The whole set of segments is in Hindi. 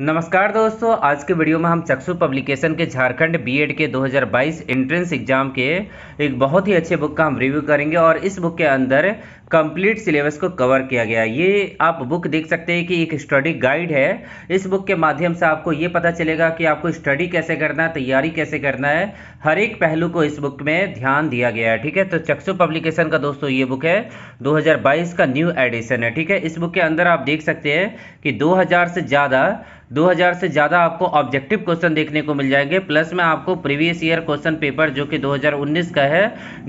नमस्कार दोस्तों आज के वीडियो में हम चक्षु पब्लिकेशन के झारखंड बीएड के 2022 एंट्रेंस एग्जाम के एक बहुत ही अच्छे बुक का हम रिव्यू करेंगे और इस बुक के अंदर कंप्लीट सिलेबस को कवर किया गया ये आप बुक देख सकते हैं कि एक स्टडी गाइड है इस बुक के माध्यम से आपको ये पता चलेगा कि आपको स्टडी कैसे करना है तैयारी कैसे करना है हर एक पहलू को इस बुक में ध्यान दिया गया है ठीक है तो चक्षु पब्लिकेशन का दोस्तों ये बुक है 2022 का न्यू एडिशन है ठीक है इस बुक के अंदर आप देख सकते हैं कि दो से ज़्यादा 2000 से ज़्यादा आपको ऑब्जेक्टिव क्वेश्चन देखने को मिल जाएंगे प्लस में आपको प्रीवियस ईयर क्वेश्चन पेपर जो कि 2019 का है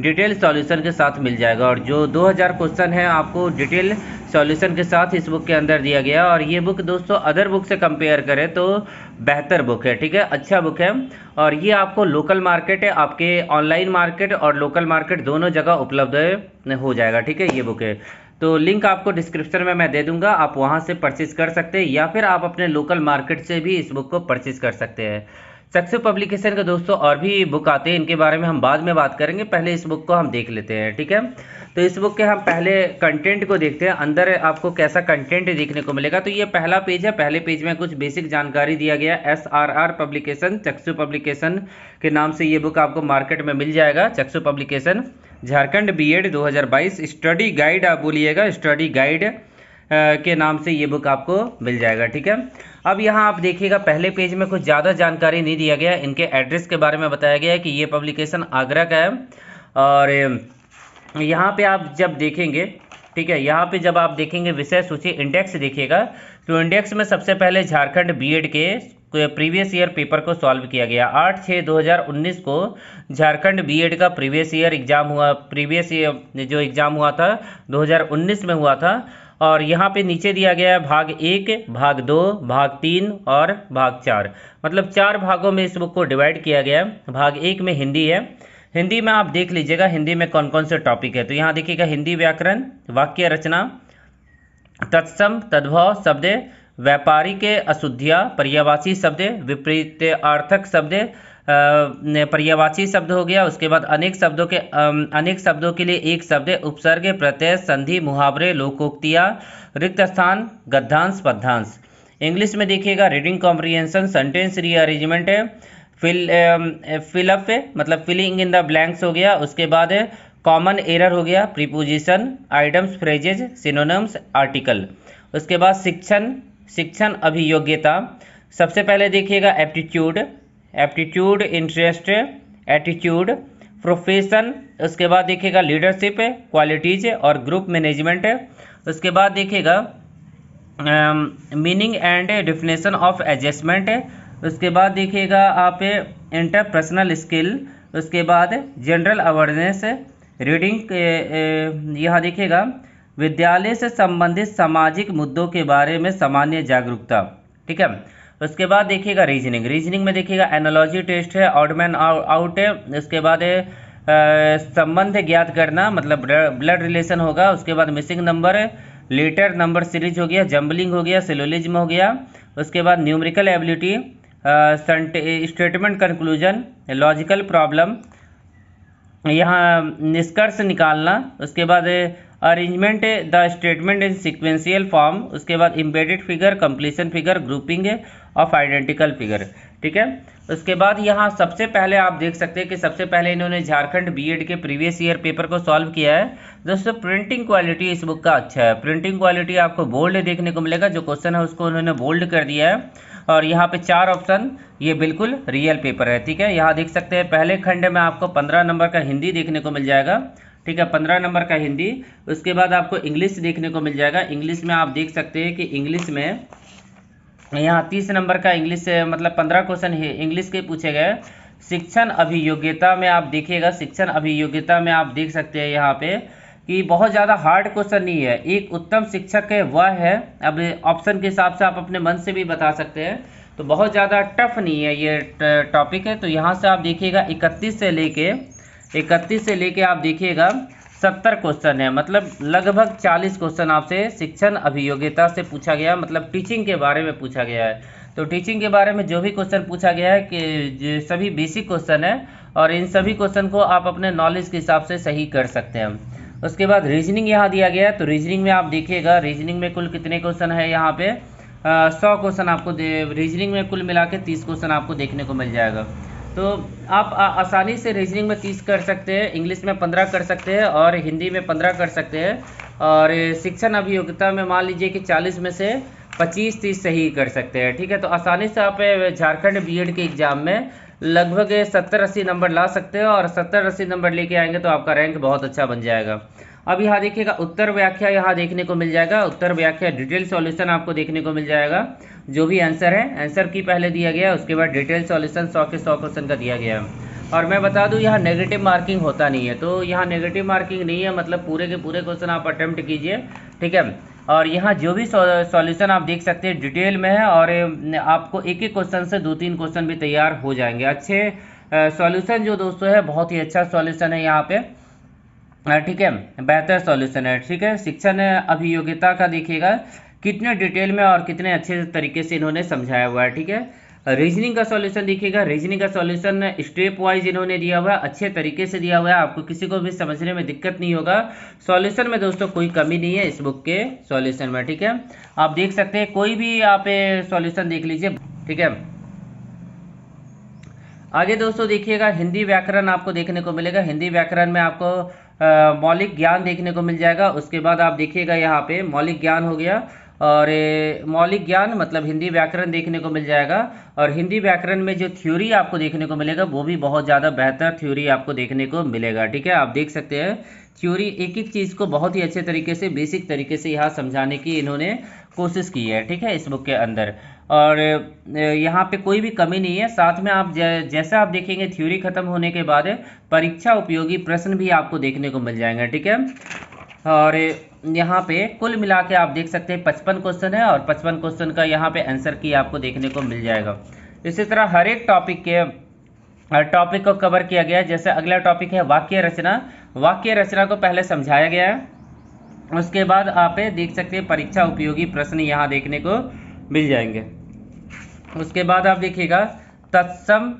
डिटेल सॉल्यूशन के साथ मिल जाएगा और जो 2000 क्वेश्चन है आपको डिटेल सॉल्यूशन के साथ इस बुक के अंदर दिया गया और ये बुक दोस्तों अदर बुक से कंपेयर करें तो बेहतर बुक है ठीक है अच्छा बुक है और ये आपको लोकल मार्केट है आपके ऑनलाइन मार्केट और लोकल मार्केट दोनों जगह उपलब्ध हो जाएगा ठीक है ये बुक है तो लिंक आपको डिस्क्रिप्शन में मैं दे दूंगा आप वहां से परचेज कर सकते हैं या फिर आप अपने लोकल मार्केट से भी इस बुक को परचेज कर सकते हैं सक्सेस पब्लिकेशन के दोस्तों और भी बुक आते हैं इनके बारे में हम बाद में बात करेंगे पहले इस बुक को हम देख लेते हैं ठीक है तो इस बुक के हम पहले कंटेंट को देखते हैं अंदर आपको कैसा कंटेंट देखने को मिलेगा तो ये पहला पेज है पहले पेज में कुछ बेसिक जानकारी दिया गया S R R publication Chaksu publication के नाम से ये बुक आपको मार्केट में मिल जाएगा Chaksu publication Jharkhand BEd 2022 study guide आप बोलिएगा स्टडी गाइड के नाम से ये बुक आपको मिल जाएगा ठीक है अब यहाँ आप देखिएगा पहले पेज में कुछ ज़्यादा जानकारी नहीं दिया गया इनके एड्रेस के बारे में बताया गया है कि ये पब्लिकेशन आगरा का है और यहाँ पे आप जब देखेंगे ठीक है यहाँ पे जब आप देखेंगे विषय सूची इंडेक्स देखिएगा तो इंडेक्स में सबसे पहले झारखंड बीएड के प्रीवियस ईयर पेपर को सॉल्व किया गया आठ छः 2019 को झारखंड बीएड का प्रीवियस ईयर एग्ज़ाम हुआ प्रीवियस ईयर जो एग्ज़ाम हुआ था 2019 में हुआ था और यहाँ पे नीचे दिया गया है भाग एक भाग दो भाग तीन और भाग चार मतलब चार भागों में इस बुक को डिवाइड किया गया है भाग एक में हिंदी है हिंदी में आप देख लीजिएगा हिंदी में कौन कौन से टॉपिक है तो यहाँ देखिएगा हिंदी व्याकरण वाक्य रचना तत्सम तद्भव शब्द व्यापारी के अशुद्धिया पर्यावाची शब्द विपरीत आर्थक शब्द पर्यावाची शब्द हो गया उसके बाद अनेक शब्दों के अनेक शब्दों के लिए एक शब्द उपसर्ग प्रत्यय संधि मुहावरे लोकोक्तियाँ रिक्त स्थान गद्धांश पद्धांश इंग्लिश में देखिएगा reading comprehension sentence rearrangement fill fill up मतलब फिलिंग इन द ब्लैंक्स हो गया उसके बाद कॉमन एरर हो गया preposition items phrases synonyms article उसके बाद शिक्षण शिक्षण अभियोग्यता सबसे पहले देखिएगा aptitude aptitude interest attitude profession उसके बाद देखिएगा लीडरशिप क्वालिटीज और ग्रुप मैनेजमेंट उसके बाद देखिएगा meaning and definition of adjustment उसके बाद देखिएगा आप इंटरपर्सनल स्किल उसके बाद जनरल अवेयरनेस रीडिंग यहाँ देखिएगा विद्यालय से संबंधित सामाजिक मुद्दों के बारे में सामान्य जागरूकता ठीक है उसके बाद देखिएगा रीजनिंग रीजनिंग में देखिएगा एनोलॉजी टेस्ट है ऑडमैन आउट है उसके बाद है संबंध ज्ञात करना मतलब ब्लड रिलेशन होगा उसके बाद missing number letter number series हो गया जम्बलिंग हो गया सेलोलिज्म हो गया उसके बाद numerical ability statement conclusion logical problem यहाँ निष्कर्ष निकालना उसके बाद अरेंजमेंट है the statement in sequential form उसके बाद embedded figure completion figure grouping है ऑफ आइडेंटिकल फिगर ठीक है उसके बाद यहाँ सबसे पहले आप देख सकते हैं कि सबसे पहले इन्होंने झारखंड बीएड के प्रीवियस ईयर पेपर को सॉल्व किया है दोस्तों प्रिंटिंग क्वालिटी इस बुक का अच्छा है प्रिंटिंग क्वालिटी आपको बोल्ड देखने को मिलेगा जो क्वेश्चन है उसको उन्होंने बोल्ड कर दिया है और यहाँ पे चार ऑप्शन ये बिल्कुल रियल पेपर है ठीक है यहाँ देख सकते हैं पहले खंड में आपको पंद्रह नंबर का हिंदी देखने को मिल जाएगा ठीक है पंद्रह नंबर का हिंदी उसके बाद आपको इंग्लिश देखने को मिल जाएगा इंग्लिश में आप देख सकते हैं कि इंग्लिश में यहाँ तीस नंबर का इंग्लिश मतलब पंद्रह क्वेश्चन है इंग्लिश के पूछे गए शिक्षण अभियोग्यता में आप देखिएगा शिक्षण अभियोग्यता में आप देख सकते हैं यहाँ पे कि बहुत ज़्यादा हार्ड क्वेश्चन नहीं है एक उत्तम शिक्षक है वह है अब ऑप्शन के हिसाब से आप अपने मन से भी बता सकते हैं तो बहुत ज़्यादा टफ नहीं है ये टॉपिक है तो यहाँ से आप देखिएगा इकतीस से लेके इकतीस से लेके आप देखिएगा सत्तर क्वेश्चन है मतलब लगभग चालीस क्वेश्चन आपसे शिक्षण अभियोग्यता से पूछा गया मतलब टीचिंग के बारे में पूछा गया है तो टीचिंग के बारे में जो भी क्वेश्चन पूछा गया है कि सभी बेसिक क्वेश्चन है और इन सभी क्वेश्चन को आप अपने नॉलेज के हिसाब से सही कर सकते हैं उसके बाद रीजनिंग यहाँ दिया गया है तो रीजनिंग में आप देखिएगा रीजनिंग में कुल कितने क्वेश्चन है यहाँ पे सौ क्वेश्चन आपको रीजनिंग में कुल मिला के तीस क्वेश्चन आपको देखने को मिल जाएगा तो आप आसानी से रीजनिंग में तीस कर सकते हैं इंग्लिश में पंद्रह कर सकते हैं और हिंदी में पंद्रह कर सकते हैं और शिक्षण अभियोग्यता में मान लीजिए कि चालीस में से पच्चीस तीस सही कर सकते हैं ठीक है तो आसानी से आप झारखंड बी के एग्ज़ाम में लगभग सत्तर अस्सी नंबर ला सकते हैं और सत्तर अस्सी नंबर लेके आएंगे तो आपका रैंक बहुत अच्छा बन जाएगा अब यहाँ देखिएगा उत्तर व्याख्या यहाँ देखने को मिल जाएगा उत्तर व्याख्या डिटेल सॉल्यूशन आपको देखने को मिल जाएगा जो भी आंसर है आंसर की पहले दिया गया है उसके बाद डिटेल सॉल्यूशन सौ के सौ क्वेश्चन का दिया गया है और मैं बता दूँ यहाँ नेगेटिव मार्किंग होता नहीं है तो यहाँ नेगेटिव मार्किंग नहीं है मतलब पूरे के पूरे क्वेश्चन आप अटैम्प्ट कीजिए ठीक है और यहाँ जो भी सॉल्यूशन आप देख सकते हैं डिटेल में है और आपको एक एक क्वेश्चन से दो तीन क्वेश्चन भी तैयार हो जाएंगे अच्छे सॉल्यूशन जो दोस्तों है बहुत ही अच्छा सॉल्यूशन है यहाँ पे हाँ, ठीक है बेहतर सॉल्यूशन है ठीक है शिक्षण अभियोग्यता का देखिएगा कितने डिटेल में और कितने अच्छे तरीके से इन्होंने समझाया हुआ है ठीक है रीजनिंग का सॉल्यूशन देखिएगा रीजनिंग का सॉल्यूशन स्टेप वाइज इन्होंने दिया हुआ है अच्छे तरीके से दिया हुआ है आपको किसी को भी समझने में दिक्कत नहीं होगा सॉल्यूशन में दोस्तों कोई कमी नहीं है इस बुक के सॉल्यूशन में ठीक है आप देख सकते हैं कोई भी आप सॉल्यूशन देख लीजिए ठीक है आगे दोस्तों देखिएगा हिंदी व्याकरण आपको देखने को मिलेगा हिंदी व्याकरण में आपको मौलिक ज्ञान देखने को मिल जाएगा उसके बाद आप देखिएगा यहाँ पे मौलिक ज्ञान हो गया और मौलिक ज्ञान मतलब हिंदी व्याकरण देखने को मिल जाएगा और हिंदी व्याकरण में जो थ्योरी आपको देखने को मिलेगा वो भी बहुत ज़्यादा बेहतर थ्योरी आपको देखने को मिलेगा ठीक है आप देख सकते हैं थ्योरी एक एक चीज़ को बहुत ही अच्छे तरीके से बेसिक तरीके से यहाँ समझाने की इन्होंने कोशिश की है ठीक है इस बुक के अंदर और यहाँ पे कोई भी कमी नहीं है साथ में आप जैसा आप देखेंगे थ्योरी खत्म होने के बाद परीक्षा उपयोगी प्रश्न भी आपको देखने को मिल जाएंगे ठीक है और यहाँ पे कुल मिला के आप देख सकते हैं पचपन क्वेश्चन है और पचपन क्वेश्चन का यहाँ पे आंसर की आपको देखने को मिल जाएगा इसी तरह हर एक टॉपिक के हर टॉपिक को कवर किया गया है जैसे अगला टॉपिक है वाक्य रचना वाक्य रचना को पहले समझाया गया है उसके बाद आप देख सकते हैं परीक्षा उपयोगी प्रश्न यहाँ देखने को मिल जाएंगे उसके बाद आप देखिएगा तत्सम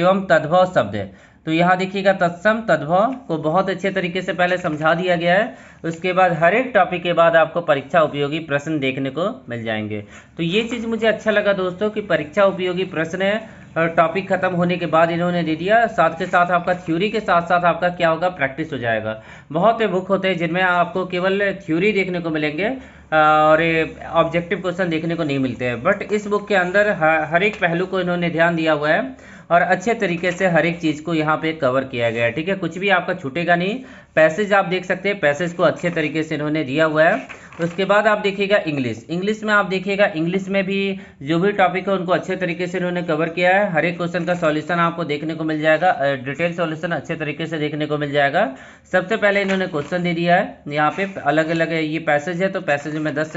एवं तद्भव शब्द है तो यहाँ देखिएगा तत्सम तद्भव को बहुत अच्छे तरीके से पहले समझा दिया गया है उसके बाद हर एक टॉपिक के बाद आपको परीक्षा उपयोगी प्रश्न देखने को मिल जाएंगे तो ये चीज़ मुझे अच्छा लगा दोस्तों कि परीक्षा उपयोगी प्रश्न है टॉपिक खत्म होने के बाद इन्होंने दे दिया साथ के साथ आपका थ्योरी के साथ साथ आपका क्या होगा प्रैक्टिस हो जाएगा बहुत से बुक होते हैं जिनमें आपको केवल थ्योरी देखने को मिलेंगे और ऑब्जेक्टिव क्वेश्चन देखने को नहीं मिलते हैं बट इस बुक के अंदर हर एक पहलू को इन्होंने ध्यान दिया हुआ है और अच्छे तरीके से हर एक चीज़ को यहाँ पे कवर किया गया है ठीक है कुछ भी आपका छूटेगा नहीं पैसेज आप देख सकते हैं पैसेज को अच्छे तरीके से इन्होंने दिया हुआ है तो उसके बाद आप देखिएगा इंग्लिश इंग्लिश में आप देखिएगा इंग्लिश में भी जो भी टॉपिक है उनको अच्छे तरीके से इन्होंने कवर किया है हर एक क्वेश्चन का सॉल्यूशन आपको देखने को मिल जाएगा डिटेल सॉल्यूशन अच्छे तरीके से देखने को मिल जाएगा सबसे पहले इन्होंने क्वेश्चन दे दिया है यहाँ पे अलग अलग ये पैसेज है तो पैसेज में दस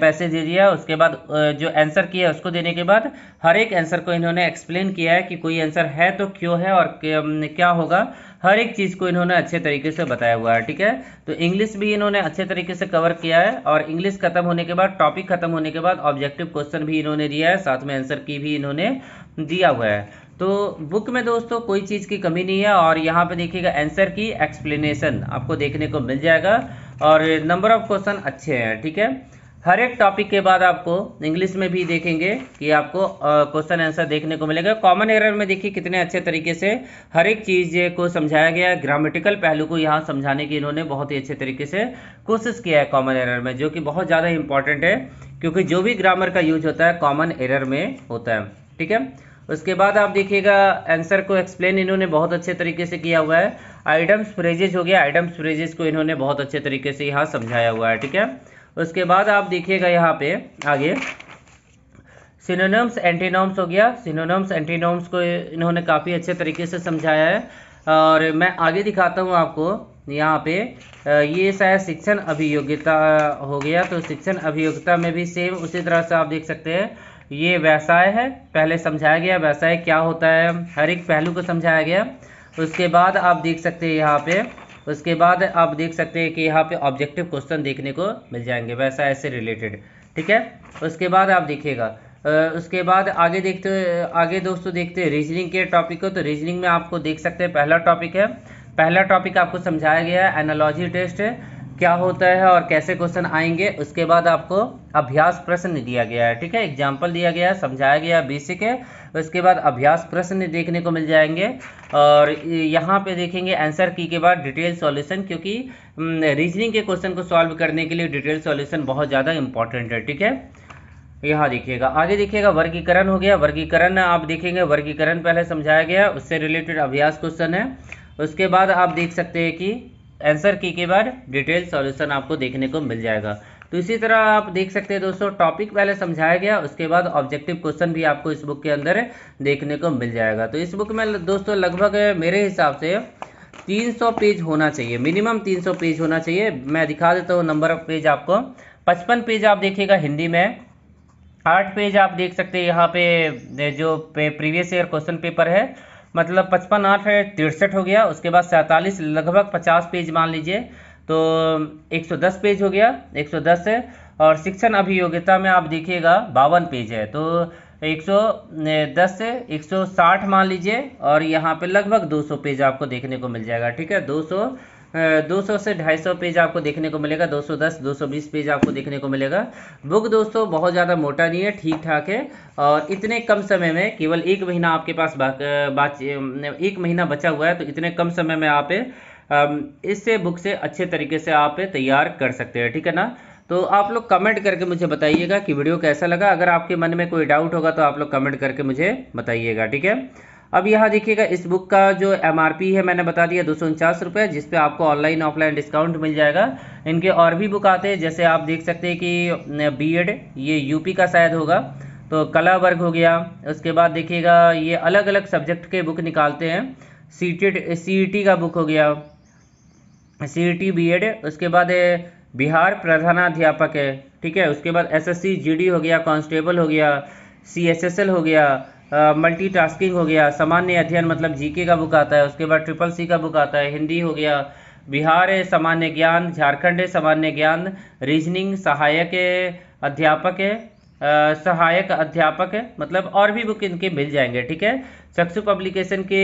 पैसे दे दिया उसके बाद जो आंसर किया उसको देने के बाद हर एक आंसर को इन्होंने एक्सप्लेन किया है कि कोई आंसर है तो क्यों है और क्या होगा हर एक चीज़ को इन्होंने अच्छे तरीके से बताया हुआ है ठीक है तो इंग्लिश भी इन्होंने अच्छे तरीके से कवर किया है और इंग्लिश खत्म होने के बाद टॉपिक खत्म होने के बाद ऑब्जेक्टिव क्वेश्चन भी इन्होंने दिया है साथ में आंसर की भी इन्होंने दिया हुआ है तो बुक में दोस्तों कोई चीज़ की कमी नहीं है और यहाँ पे देखिएगा आंसर की एक्सप्लेनेशन आपको देखने को मिल जाएगा और नंबर ऑफ क्वेश्चन अच्छे हैं ठीक है हर एक टॉपिक के बाद आपको इंग्लिश में भी देखेंगे कि आपको क्वेश्चन आंसर देखने को मिलेगा कॉमन एरर में देखिए कितने अच्छे तरीके से हर एक चीज़ को समझाया गया है ग्रामेटिकल पहलू को यहाँ समझाने की इन्होंने बहुत ही अच्छे तरीके से कोशिश किया है कॉमन एरर में जो कि बहुत ज़्यादा इंपॉर्टेंट है क्योंकि जो भी ग्रामर का यूज होता है कॉमन एरर में होता है ठीक है उसके बाद आप देखिएगा आंसर को एक्सप्लेन इन्होंने बहुत अच्छे तरीके से किया हुआ है आइडम्स फ्रेजेस हो गया आइडम्स फ्रेजेस को इन्होंने बहुत अच्छे तरीके से यहाँ समझाया हुआ है ठीक है उसके बाद आप देखिएगा यहाँ पे आगे सिनोनम्स एंटीनोम्स हो गया सिनोनम्स एंटीनोम्स को इन्होंने काफ़ी अच्छे तरीके से समझाया है और मैं आगे दिखाता हूँ आपको यहाँ पे ये शायद शिक्षण अभियोग्यता हो गया तो शिक्षण अभियोग्यता में भी सेम उसी तरह से आप देख सकते हैं ये व्यवसाय है पहले समझाया गया व्यवसाय क्या होता है हर एक पहलू को समझाया गया उसके बाद आप देख सकते हैं यहाँ पे उसके बाद आप देख सकते हैं कि यहाँ पे ऑब्जेक्टिव क्वेश्चन देखने को मिल जाएंगे वैसा ऐसे रिलेटेड ठीक है उसके बाद आप देखिएगा उसके बाद आगे देखते आगे दोस्तों देखते हैं रीजनिंग के टॉपिक को तो रीजनिंग में आपको देख सकते हैं पहला टॉपिक है पहला टॉपिक आपको समझाया गया है एनालॉजी टेस्ट क्या होता है और कैसे क्वेश्चन आएंगे उसके बाद आपको अभ्यास प्रश्न दिया गया है ठीक है एग्जाम्पल दिया गया है समझाया गया बेसिक है उसके तो बाद अभ्यास प्रश्न देखने को मिल जाएंगे और यहाँ पे देखेंगे आंसर की के बाद डिटेल सॉल्यूशन क्योंकि रीजनिंग के क्वेश्चन को सॉल्व करने के लिए डिटेल सॉल्यूशन बहुत ज़्यादा इंपॉर्टेंट है ठीक है यहाँ देखिएगा आगे देखिएगा वर्गीकरण हो गया वर्गीकरण आप देखेंगे वर्गीकरण पहले समझाया गया उससे रिलेटेड अभ्यास क्वेश्चन है उसके बाद आप देख सकते हैं कि आंसर की के बाद डिटेल सॉल्यूशन आपको देखने को मिल जाएगा तो इसी तरह आप देख सकते हैं दोस्तों टॉपिक पहले समझाया गया उसके बाद ऑब्जेक्टिव क्वेश्चन भी आपको इस बुक के अंदर देखने को मिल जाएगा तो इस बुक में दोस्तों लगभग मेरे हिसाब से 300 पेज होना चाहिए मिनिमम 300 पेज होना चाहिए मैं दिखा देता हूँ नंबर ऑफ पेज आपको पचपन पेज आप देखिएगा हिंदी में आठ पेज आप देख सकते हैं यहाँ पे जो पे प्रीवियस ईयर क्वेश्चन पेपर है मतलब पचपन आठ है तिरसठ हो गया उसके बाद सैंतालीस लगभग पचास पेज मान लीजिए तो 110 पेज हो गया 110 है और शिक्षण अभियोग्यता में आप देखिएगा बावन पेज है तो 110 से 160 मान लीजिए और यहाँ पे लगभग 200 पेज आपको देखने को मिल जाएगा ठीक है 200 200 से 250 पेज आपको देखने को मिलेगा 210 220 पेज आपको देखने को मिलेगा बुक दोस्तों बहुत ज़्यादा मोटा नहीं है ठीक ठाक है और इतने कम समय में केवल एक महीना आपके पास बात एक महीना बचा हुआ है तो इतने कम समय में आप इस बुक से अच्छे तरीके से आप तैयार कर सकते हैं ठीक है ना तो आप लोग कमेंट करके मुझे बताइएगा कि वीडियो कैसा लगा अगर आपके मन में कोई डाउट होगा तो आप लोग कमेंट करके मुझे बताइएगा ठीक है अब यहाँ देखिएगा इस बुक का जो एम है मैंने बता दिया दो सौ उनचास रुपये जिसपे आपको ऑनलाइन ऑफलाइन डिस्काउंट मिल जाएगा इनके और भी बुक आते हैं जैसे आप देख सकते हैं कि बीएड ये यूपी का शायद होगा तो कला वर्ग हो गया उसके बाद देखिएगा ये अलग अलग सब्जेक्ट के बुक निकालते हैं सी टी e का बुक हो गया सी टी बी एड उसके बाद बिहार प्रधानाध्यापक है ठीक है उसके बाद एसएससी जीडी हो गया कांस्टेबल हो गया सीएसएसएल हो गया मल्टीटास्किंग हो गया सामान्य अध्ययन मतलब जीके का बुक आता है उसके बाद ट्रिपल सी का बुक आता है हिंदी हो गया बिहार है सामान्य ज्ञान झारखंड है सामान्य ज्ञान रीजनिंग सहायक है अध्यापक है सहायक अध्यापक है मतलब और भी बुक इनके मिल जाएंगे ठीक है सक्सु पब्लिकेशन के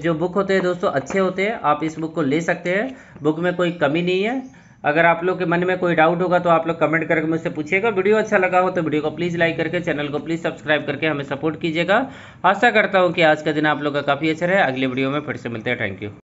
जो बुक होते हैं दोस्तों अच्छे होते हैं आप इस बुक को ले सकते हैं बुक में कोई कमी नहीं है अगर आप लोग के मन में कोई डाउट होगा तो आप लोग कमेंट करके मुझसे पूछिएगा वीडियो अच्छा लगा हो तो वीडियो को प्लीज़ लाइक करके चैनल को प्लीज़ सब्सक्राइब करके हमें सपोर्ट कीजिएगा आशा करता हूँ कि आज का दिन आप लोग का काफ़ी अच्छा रहे अगले वीडियो में फिर से मिलते हैं थैंक यू